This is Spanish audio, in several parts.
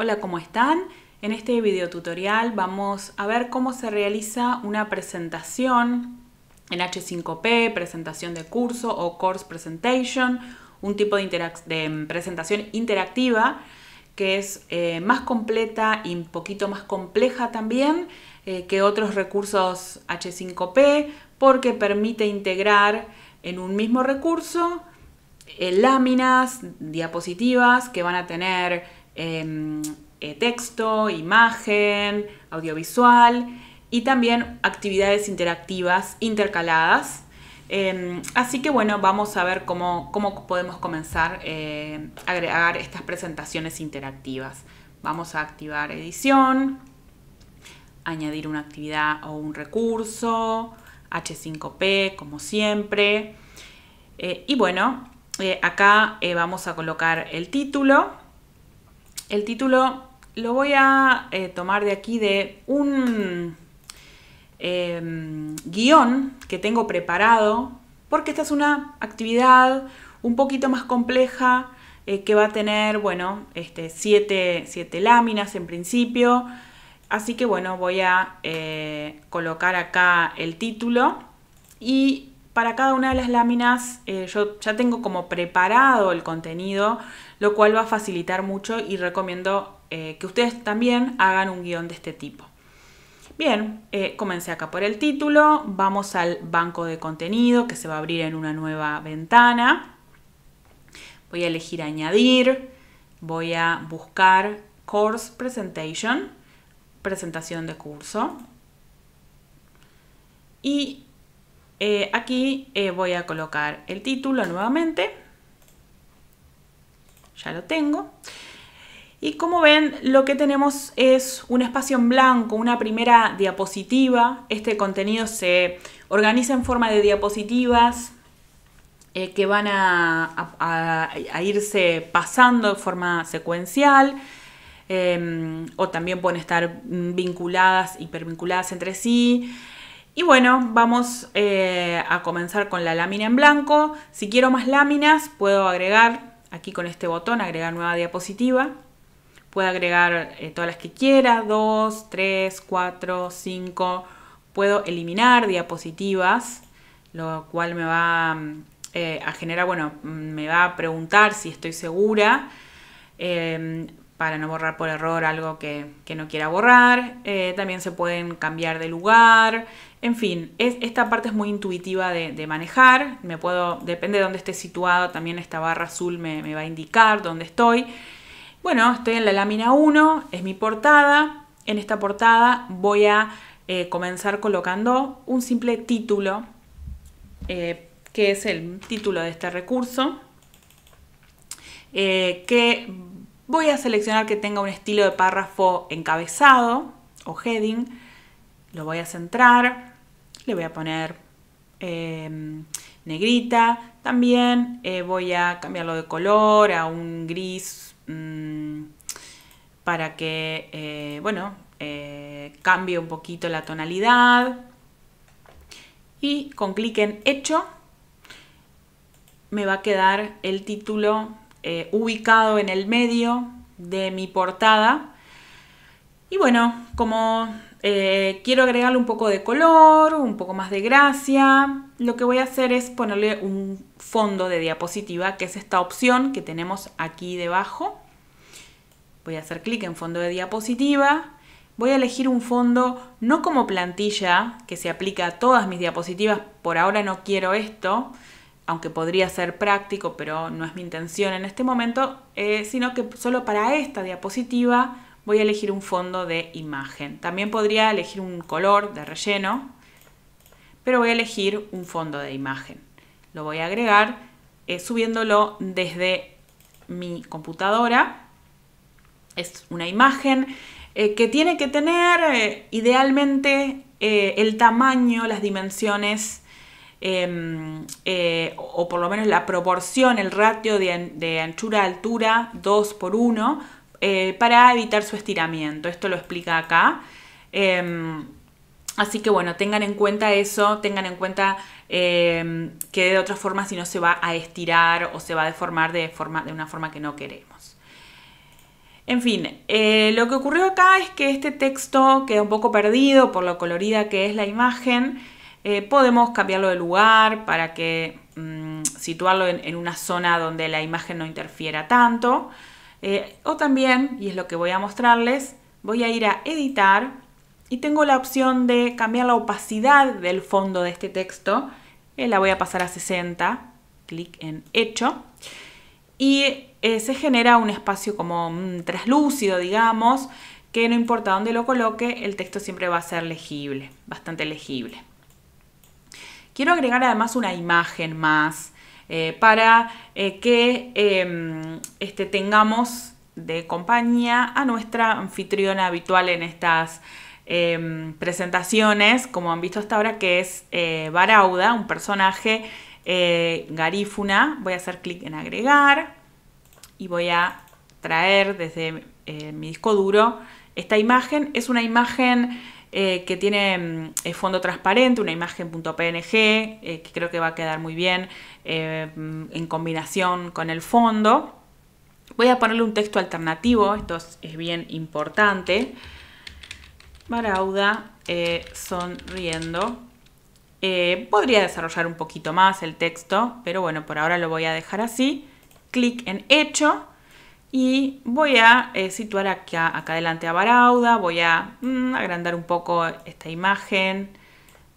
Hola, ¿cómo están? En este video tutorial vamos a ver cómo se realiza una presentación en H5P, presentación de curso o course presentation, un tipo de, mm, presentación interactiva que es eh, más completa y un poquito más compleja también eh, que otros recursos H5P porque permite integrar en un mismo recurso eh, láminas, diapositivas que van a tener Em, eh, texto, imagen, audiovisual y también actividades interactivas intercaladas. Em, así que bueno, vamos a ver cómo, podemos comenzar a em, agregar estas presentaciones interactivas. Vamos a activar edición, añadir una actividad o un recurso, H5P como siempre. Eh, y bueno, eh, acá vamos a colocar el título el título lo voy a eh, tomar de aquí de un em, guión que tengo preparado, porque esta es una actividad un poquito más compleja eh, que va a tener, bueno, este, siete, láminas en principio. Así que bueno, voy a eh, colocar acá el título y para cada una de las láminas yo ya tengo como preparado el contenido lo cual va a facilitar mucho y recomiendo eh, que ustedes también hagan un guión de este tipo. Bien, eh, comencé acá por el título, vamos al banco de contenido que se va a abrir en una nueva ventana. Voy a elegir añadir, voy a buscar Course Presentation, presentación de curso. Y eh, aquí voy a colocar el título nuevamente ya lo tengo. Y como ven, lo que tenemos es un espacio en blanco, una primera diapositiva. Este contenido se organiza en forma de diapositivas eh, que van a, irse pasando de forma secuencial. Em, o también pueden estar vinculadas, hipervinculadas entre sí. Y bueno, vamos eh, a comenzar con la lámina en blanco. Si quiero más láminas, puedo agregar aquí con este botón, agregar nueva diapositiva. Puedo agregar eh, todas las que quiera, 2, 3, 4, 5. Puedo eliminar diapositivas, lo cual me va mm, eh, a generar, bueno, mm, me va a preguntar si estoy segura em, para no borrar por error algo que no quiera borrar. Eh, también se pueden cambiar de lugar, en fin, esta parte es muy intuitiva de, manejar. Me puedo, depende de dónde esté situado, también esta barra azul me, va a indicar dónde estoy. Bueno, estoy en la lámina 1, es mi portada. En esta portada voy a eh, comenzar colocando un simple título, eh, que es el título de este recurso, eh, que voy a seleccionar que tenga un estilo de párrafo encabezado o heading lo voy a centrar, le voy a poner em, negrita. También eh, voy a cambiarlo de color a un gris mm, para que, eh, bueno, eh, cambie un poquito la tonalidad. Y con clic en hecho me va a quedar el título ubicado en el medio de mi portada. Y bueno, como eh, quiero agregarle un poco de color, un poco más de gracia. Lo que voy a hacer es ponerle un fondo de diapositiva, que es esta opción que tenemos aquí debajo. Voy a hacer clic en fondo de diapositiva. Voy a elegir un fondo no como plantilla, que se aplica a todas mis diapositivas. Por ahora no quiero esto, aunque podría ser práctico, pero no es mi intención en este momento, eh, sino que solo para esta diapositiva voy a elegir un fondo de imagen. También podría elegir un color de relleno, pero voy a elegir un fondo de imagen. Lo voy a agregar eh, subiéndolo desde mi computadora. Es una imagen eh, que tiene que tener eh, idealmente el tamaño, las dimensiones em, o por lo menos la proporción, el ratio de, de anchura-altura 2 por 1 eh, para evitar su estiramiento. Esto lo explica acá. Em, así que bueno, tengan en cuenta eso, tengan en cuenta em, que de otra forma si no se va a estirar o se va a deformar de, una forma que no queremos. En fin, eh, lo que ocurrió acá es que este texto queda un poco perdido por lo colorida que es la imagen. Eh, podemos cambiarlo de lugar para que mm, situarlo en, una zona donde la imagen no interfiera tanto. Eh, o también, y es lo que voy a mostrarles, voy a ir a editar y tengo la opción de cambiar la opacidad del fondo de este texto. Eh, la voy a pasar a 60, clic en hecho. Y eh, se genera un espacio como mm, traslúcido, digamos, que no importa dónde lo coloque, el texto siempre va a ser legible, bastante legible. Quiero agregar además una imagen más eh, para eh, que em, este, tengamos de compañía a nuestra anfitriona habitual en estas em, presentaciones, como han visto hasta ahora, que es eh, Barauda, un personaje garífuna. Voy a hacer clic en agregar y voy a traer desde mi disco duro esta imagen. Es una imagen eh, que tiene mm, el eh, fondo transparente, una imagen.png, .png, eh, que creo que va a quedar muy bien mm, en combinación con el fondo. Voy a ponerle un texto alternativo, esto es, bien importante. Marauda sonriendo. podría desarrollar un poquito más el texto, pero bueno, por ahora lo voy a dejar así. Clic en hecho y voy a eh, situar aquí, acá adelante a Barauda, voy a mm, agrandar un poco esta imagen,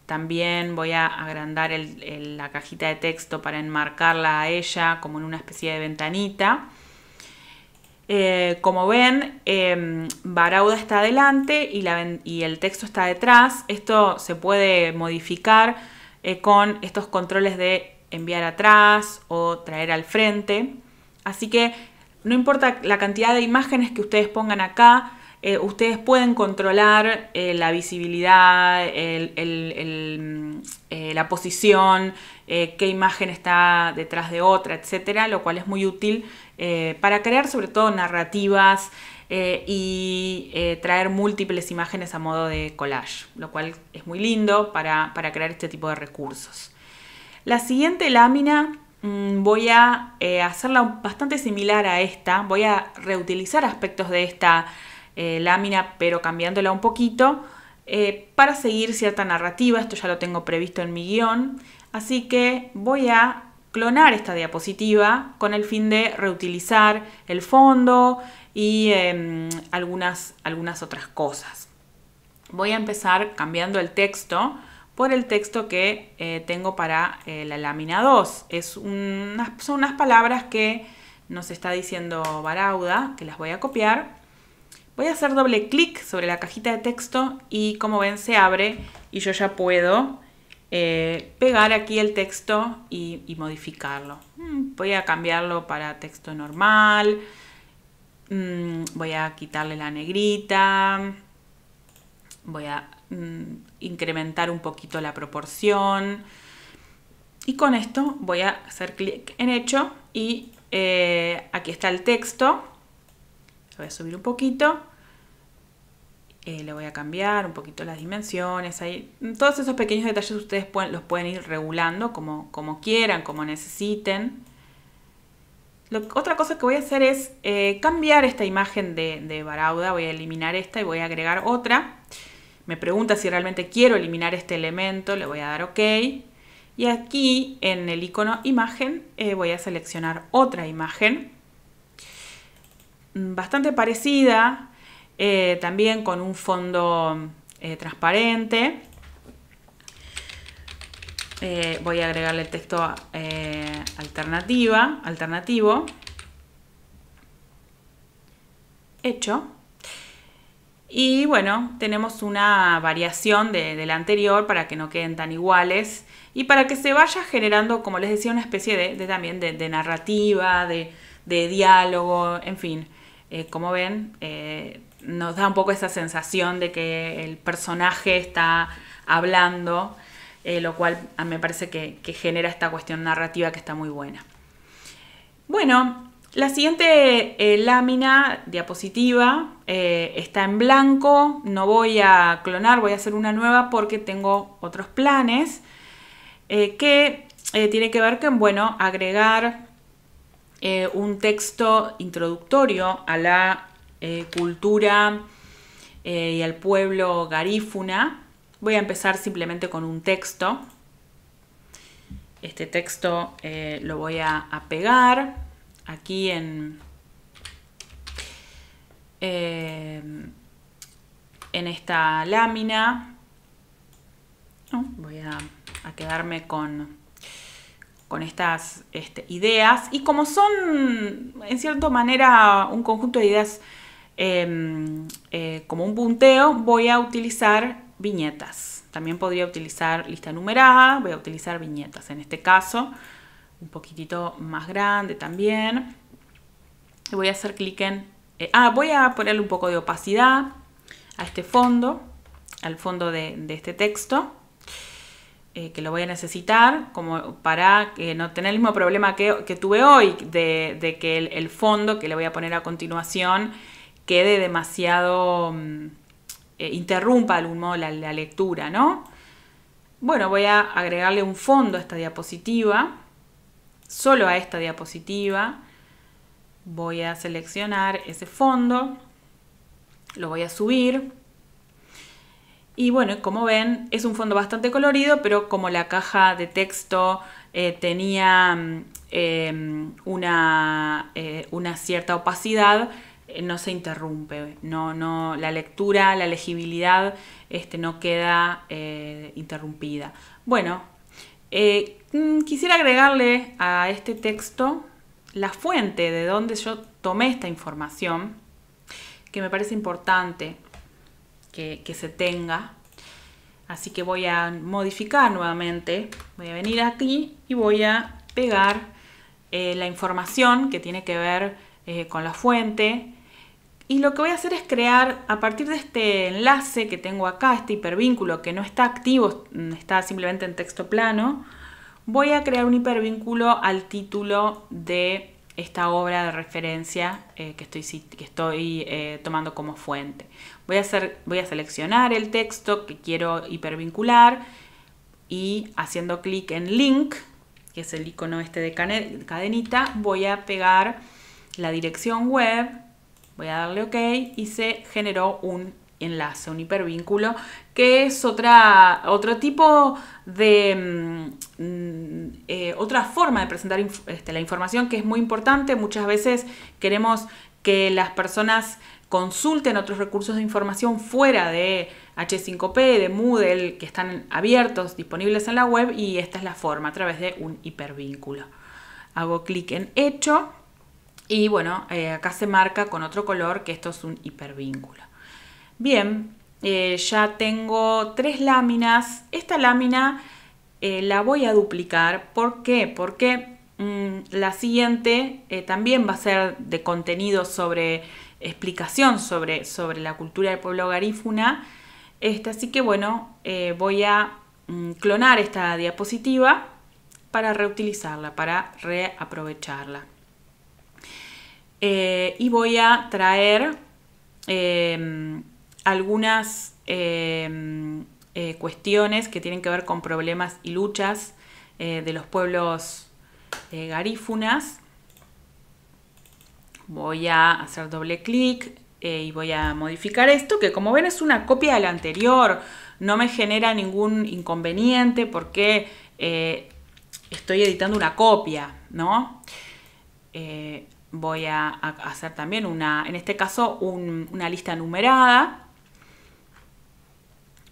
también voy a agrandar la cajita de texto para enmarcarla a ella como en una especie de ventanita. Eh, como ven, em, Barauda está adelante y, el texto está detrás. Esto se puede modificar eh, con estos controles de enviar atrás o traer al frente. Así que no importa la cantidad de imágenes que ustedes pongan acá, eh, ustedes pueden controlar eh, la visibilidad, mm, eh, la posición, qué imagen está detrás de otra, etcétera, lo cual es muy útil para crear sobre todo narrativas y traer múltiples imágenes a modo de collage, lo cual es muy lindo para, para crear este tipo de recursos. La siguiente lámina Mm, voy a eh, hacerla bastante similar a esta. Voy a reutilizar aspectos de esta eh, lámina, pero cambiándola un poquito. Eh, para seguir cierta narrativa, esto ya lo tengo previsto en mi guión, así que voy a clonar esta diapositiva con el fin de reutilizar el fondo y em, algunas otras cosas. Voy a empezar cambiando el texto por el texto que eh, tengo para eh, la lámina 2. Es son unas palabras que nos está diciendo Barauda, que las voy a copiar. Voy a hacer doble clic sobre la cajita de texto y como ven se abre y yo ya puedo eh, pegar aquí el texto y, modificarlo. Mm, voy a cambiarlo para texto normal, mm, voy a quitarle la negrita, voy a Mm, incrementar un poquito la proporción. Y con esto voy a hacer clic en hecho y eh, aquí está el texto. voy a subir un poquito. Eh, le voy a cambiar un poquito las dimensiones. Ahí. Mm, todos esos pequeños detalles ustedes los pueden ir regulando como, quieran, como necesiten. otra cosa que voy a hacer es eh, cambiar esta imagen de, de Barauda. Voy a eliminar esta y voy a agregar otra me pregunta si realmente quiero eliminar este elemento, le voy a dar OK. Y aquí en el icono imagen eh, voy a seleccionar otra imagen mm, bastante parecida, eh, también con un fondo eh, transparente. voy a agregarle el texto alternativa, alternativo. Hecho. Y bueno, tenemos una variación de, la anterior para que no queden tan iguales y para que se vaya generando, como les decía, una especie de, también de, narrativa, de, diálogo, en fin. Eh, como ven, eh, nos da un poco esa sensación de que el personaje está hablando, eh, lo cual a mí me parece que genera esta cuestión narrativa que está muy buena. Bueno, la siguiente eh, lámina, diapositiva, eh, está en blanco. No voy a clonar, voy a hacer una nueva porque tengo otros planes eh, que tiene que ver con, bueno, agregar un texto introductorio a la cultura y al pueblo garífuna. Voy a empezar simplemente con un texto. Este texto lo voy a pegar aquí en, em, en esta lámina. voy a, quedarme con, estas este, ideas. Y como son, en cierta manera, un conjunto de ideas em, eh, como un punteo, voy a utilizar viñetas. También podría utilizar lista numerada, voy a utilizar viñetas en este caso un poquitito más grande también. voy a hacer clic en... Eh, ah, voy a ponerle un poco de opacidad a este fondo, al fondo de, este texto. Eh, que lo voy a necesitar como para que eh, no tener el mismo problema que, tuve hoy de, que el, fondo que le voy a poner a continuación quede demasiado mm, interrumpa de algún modo la, la, lectura, ¿no? Bueno, voy a agregarle un fondo a esta diapositiva solo a esta diapositiva. Voy a seleccionar ese fondo, lo voy a subir. Y bueno, como ven, es un fondo bastante colorido, pero como la caja de texto eh, tenía mm, em, eh, una, cierta opacidad, eh, no se interrumpe, no, no, la lectura, la legibilidad este, no queda interrumpida. Bueno, eh, mm, quisiera agregarle a este texto la fuente de donde yo tomé esta información, que me parece importante que, se tenga. Así que voy a modificar nuevamente, voy a venir aquí y voy a pegar eh, la información que tiene que ver eh, con la fuente y lo que voy a hacer es crear a partir de este enlace que tengo acá, este hipervínculo que no está activo, mm, está simplemente en texto plano, voy a crear un hipervínculo al título de esta obra de referencia eh, que estoy, estoy eh, tomando como fuente. Voy a, hacer, voy a seleccionar el texto que quiero hipervincular y haciendo clic en link, que es el icono este de cadenita, voy a pegar la dirección web Voy a darle OK y se generó un enlace, un hipervínculo, que es otra, otro tipo de, mm, mm, eh, otra forma de presentar este, la información que es muy importante. Muchas veces queremos que las personas consulten otros recursos de información fuera de H5P, de Moodle, que están abiertos, disponibles en la web, y esta es la forma, a través de un hipervínculo. Hago clic en Hecho y bueno, eh, acá se marca con otro color que esto es un hipervínculo. Bien, eh, ya tengo tres láminas. Esta lámina eh, la voy a duplicar. ¿Por qué? Porque mm, la siguiente también va a ser de contenido sobre explicación sobre, sobre la cultura del pueblo garífuna. Este, así que bueno, voy a mm, clonar esta diapositiva para reutilizarla, para reaprovecharla. Eh, y voy a traer em, algunas em, eh, cuestiones que tienen que ver con problemas y luchas eh, de los pueblos garífunas. Voy a hacer doble clic y voy a modificar esto, que como ven es una copia de la anterior, no me genera ningún inconveniente porque estoy editando una copia, ¿no? voy a, hacer también una, en este caso, una lista numerada.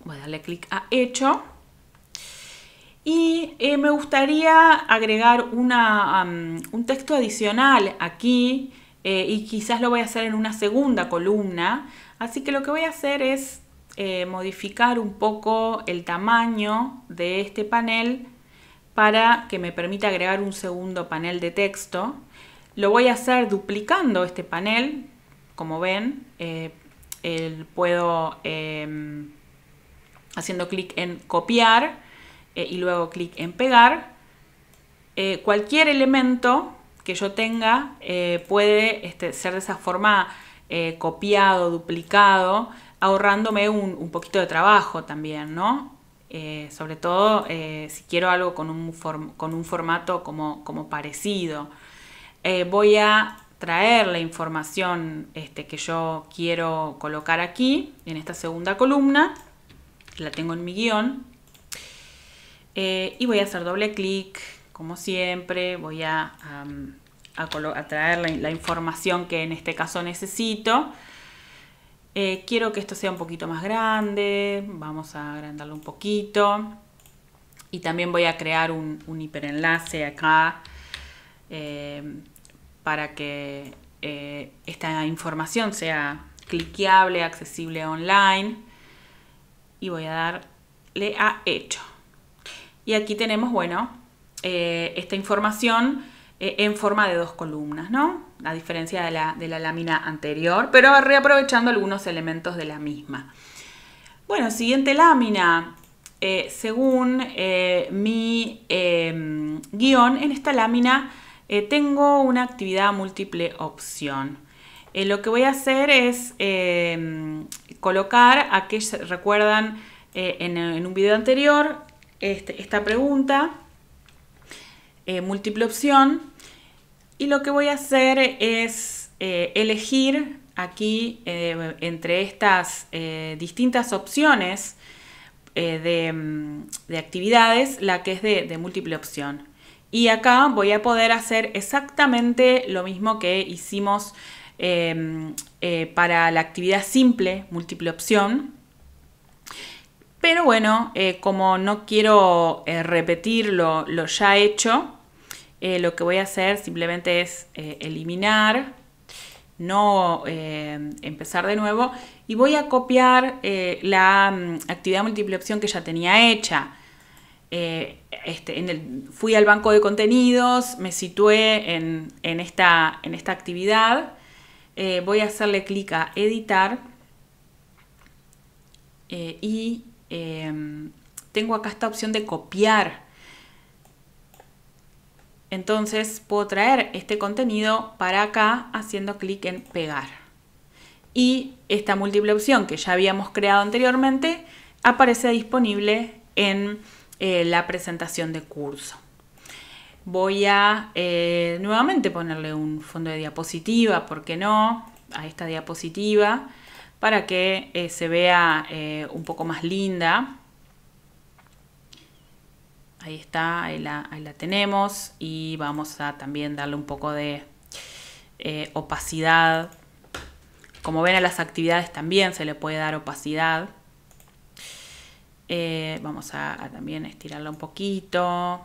Voy a darle clic a hecho. Y eh, me gustaría agregar un texto adicional aquí eh, y quizás lo voy a hacer en una segunda columna. Así que lo que voy a hacer es eh, modificar un poco el tamaño de este panel para que me permita agregar un segundo panel de texto. Lo voy a hacer duplicando este panel, como ven, eh, puedo em, haciendo clic en copiar eh, y luego clic en pegar. Eh, cualquier elemento que yo tenga puede este, ser de esa forma copiado, duplicado, ahorrándome un, poquito de trabajo también, ¿no? sobre todo si quiero algo con un, formato como parecido. Eh, voy a traer la información este, que yo quiero colocar aquí, en esta segunda columna, la tengo en mi guión, eh, y voy a hacer doble clic, como siempre, voy a, traer la, información que en este caso necesito. Eh, quiero que esto sea un poquito más grande, vamos a agrandarlo un poquito. Y también voy a crear un, un hiperenlace acá eh, para que eh, esta información sea cliqueable, accesible online. Y voy a darle a hecho. Y aquí tenemos, bueno, eh, esta información en forma de dos columnas, ¿no? A diferencia de la, de la lámina anterior, pero reaprovechando algunos elementos de la misma. Bueno, siguiente lámina. según mi guión, en esta lámina eh, tengo una actividad múltiple opción. Eh, lo que voy a hacer es em, colocar, aquí recuerdan eh, en, un video anterior, este, esta pregunta, múltiple opción, y lo que voy a hacer es elegir aquí entre estas distintas opciones em, de, actividades la que es de múltiple opción. Y acá voy a poder hacer exactamente lo mismo que hicimos em, eh, para la actividad simple, múltiple opción. Pero bueno, eh, como no quiero eh, repetir lo, lo, ya hecho, lo que voy a hacer simplemente es eliminar, no em, empezar de nuevo y voy a copiar la mm, actividad múltiple opción que ya tenía hecha. Eh, este, fui al banco de contenidos, me situé en, esta, actividad, eh, voy a hacerle clic a editar eh, y tengo acá esta opción de copiar. Entonces puedo traer este contenido para acá haciendo clic en pegar. Y esta múltiple opción que ya habíamos creado anteriormente aparece disponible en eh, la presentación de curso. Voy a eh, nuevamente ponerle un fondo de diapositiva, ¿por qué no? A esta diapositiva para que eh, se vea un poco más linda. Ahí está, ahí la, tenemos y vamos a también darle un poco de opacidad. Como ven a las actividades también se le puede dar opacidad. Eh, vamos a, también estirarla un poquito.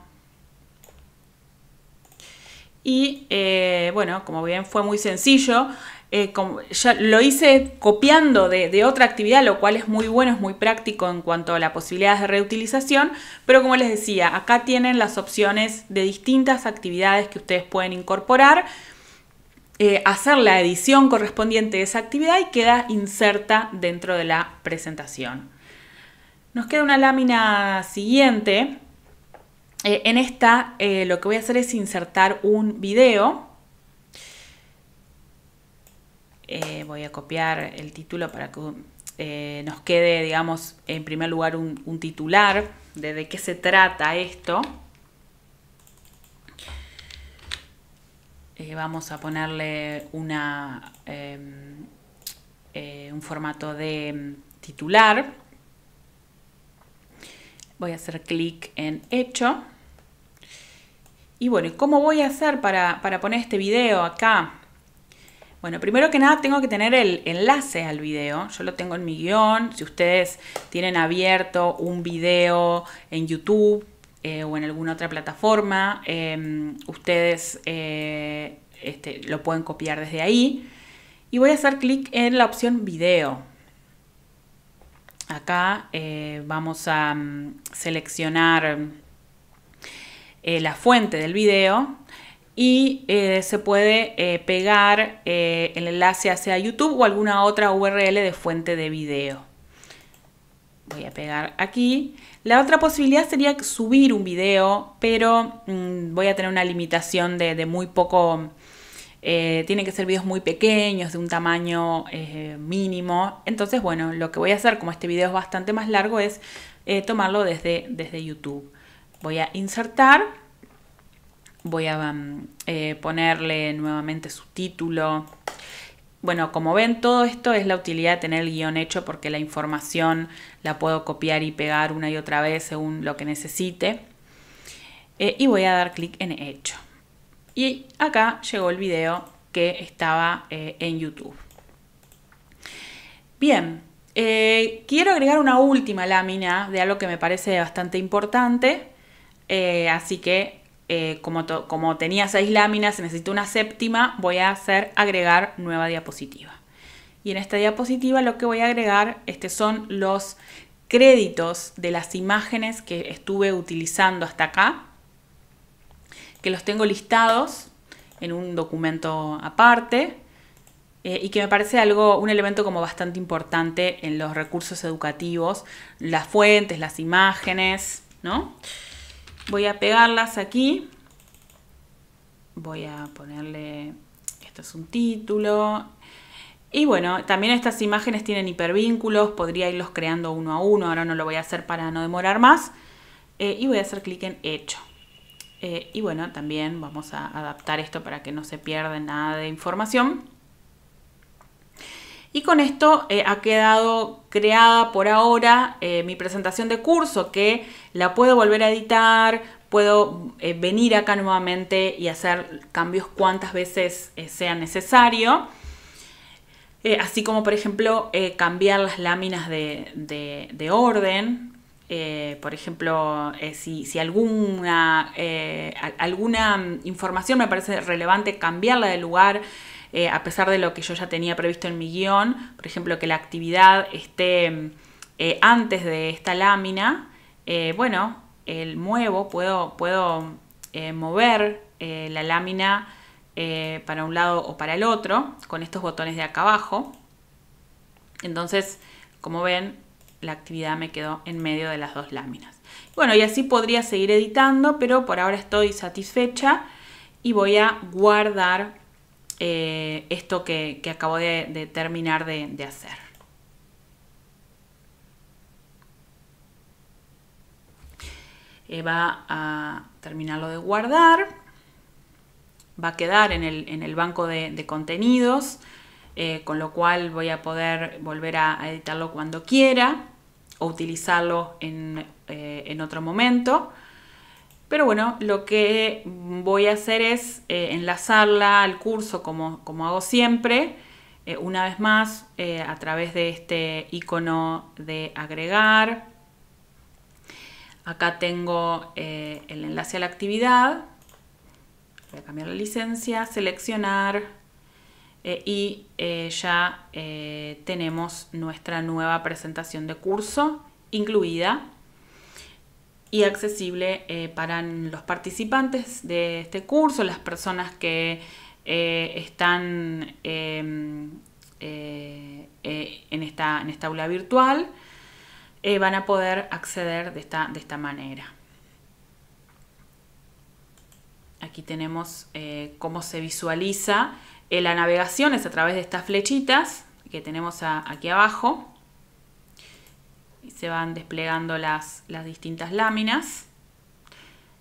Y eh, bueno, como bien fue muy sencillo, eh, ya lo hice copiando de, otra actividad, lo cual es muy bueno, es muy práctico en cuanto a las posibilidades de reutilización, pero como les decía, acá tienen las opciones de distintas actividades que ustedes pueden incorporar, hacer la edición correspondiente de esa actividad y queda inserta dentro de la presentación. Nos queda una lámina siguiente. Eh, en esta eh, lo que voy a hacer es insertar un video. Eh, voy a copiar el título para que nos quede, digamos, en primer lugar un, titular de, de qué se trata esto. vamos a ponerle una, em, un formato de mm, titular. Voy a hacer clic en hecho. Y bueno, ¿cómo voy a hacer para, para poner este video acá? Bueno, primero que nada tengo que tener el enlace al video. Yo lo tengo en mi guión. Si ustedes tienen abierto un video en YouTube eh, o en alguna otra plataforma, em, ustedes eh, este, lo pueden copiar desde ahí. Y voy a hacer clic en la opción video. Acá eh, vamos a mm, seleccionar eh, la fuente del video y eh, se puede pegar el enlace hacia YouTube o alguna otra URL de fuente de video. Voy a pegar aquí. La otra posibilidad sería subir un video, pero mm, voy a tener una limitación de, de muy poco eh, tienen que ser videos muy pequeños, de un tamaño eh, mínimo. Entonces, bueno, lo que voy a hacer, como este video es bastante más largo, es eh, tomarlo desde, desde YouTube. Voy a insertar, voy a mm, ponerle nuevamente su título. Bueno, como ven, todo esto es la utilidad de tener el guión hecho porque la información la puedo copiar y pegar una y otra vez según lo que necesite. y voy a dar clic en Hecho. Y acá llegó el video que estaba eh, en YouTube. Bien, eh, quiero agregar una última lámina de algo que me parece bastante importante. Eh, así que como, tenía seis láminas, necesito una séptima, voy a hacer agregar nueva diapositiva. Y en esta diapositiva lo que voy a agregar este, son los créditos de las imágenes que estuve utilizando hasta acá que los tengo listados en un documento aparte eh, y que me parece algo, un elemento como bastante importante en los recursos educativos, las fuentes, las imágenes, ¿no? Voy a pegarlas aquí, voy a ponerle, esto es un título, y bueno, también estas imágenes tienen hipervínculos, podría irlos creando uno a uno, ahora no lo voy a hacer para no demorar más, eh, y voy a hacer clic en hecho. Eh, y bueno, también vamos a adaptar esto para que no se pierda nada de información. Y con esto eh, ha quedado creada por ahora eh, mi presentación de curso que la puedo volver a editar, puedo venir acá nuevamente y hacer cambios cuantas veces sea necesario. así como por ejemplo cambiar las láminas de orden, eh, por ejemplo, eh, si, alguna, eh, alguna mm, información me parece relevante cambiarla de lugar, a pesar de lo que yo ya tenía previsto en mi guión, por ejemplo, que la actividad esté mm, antes de esta lámina, bueno, el muevo, puedo, puedo mm, mover la lámina para un lado o para el otro con estos botones de acá abajo. Entonces, como ven, la actividad me quedó en medio de las dos láminas. Bueno, y así podría seguir editando, pero por ahora estoy satisfecha y voy a guardar eh, esto que, acabo de, terminar de, hacer. Eh, va a terminarlo de guardar, va a quedar en el, banco de, contenidos, eh, con lo cual voy a poder volver a editarlo cuando quiera utilizarlo eh, en, otro momento. Pero bueno, lo que voy a hacer es eh, enlazarla al curso como, como hago siempre, eh, una vez más a través de este icono de agregar. Acá tengo el enlace a la actividad. Voy a cambiar la licencia, seleccionar, eh, y eh, ya eh, tenemos nuestra nueva presentación de curso incluida y accesible para los participantes de este curso, las personas que están em, en, esta, aula virtual, van a poder acceder de esta manera. Aquí tenemos cómo se visualiza eh, la navegación es a través de estas flechitas que tenemos aquí abajo. Y se van desplegando las, las distintas láminas.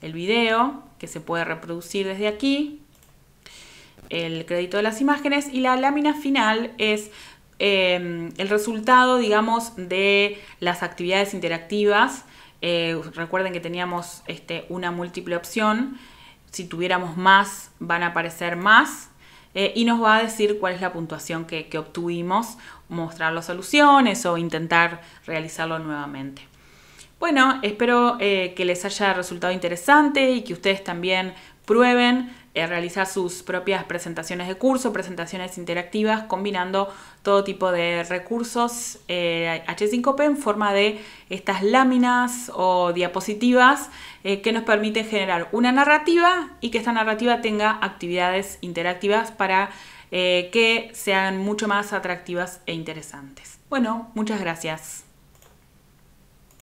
El video, que se puede reproducir desde aquí. El crédito de las imágenes. Y la lámina final es em, el resultado, digamos, de las actividades interactivas. Eh, recuerden que teníamos este, una múltiple opción. Si tuviéramos más, van a aparecer más. Eh, y nos va a decir cuál es la puntuación que, obtuvimos, mostrar las soluciones o intentar realizarlo nuevamente. Bueno, espero eh, que les haya resultado interesante y que ustedes también prueben eh, realizar sus propias presentaciones de curso, presentaciones interactivas, combinando todo tipo de recursos H5P eh, en forma de estas láminas o diapositivas eh, que nos permiten generar una narrativa y que esta narrativa tenga actividades interactivas para que sean mucho más atractivas e interesantes. Bueno, muchas gracias.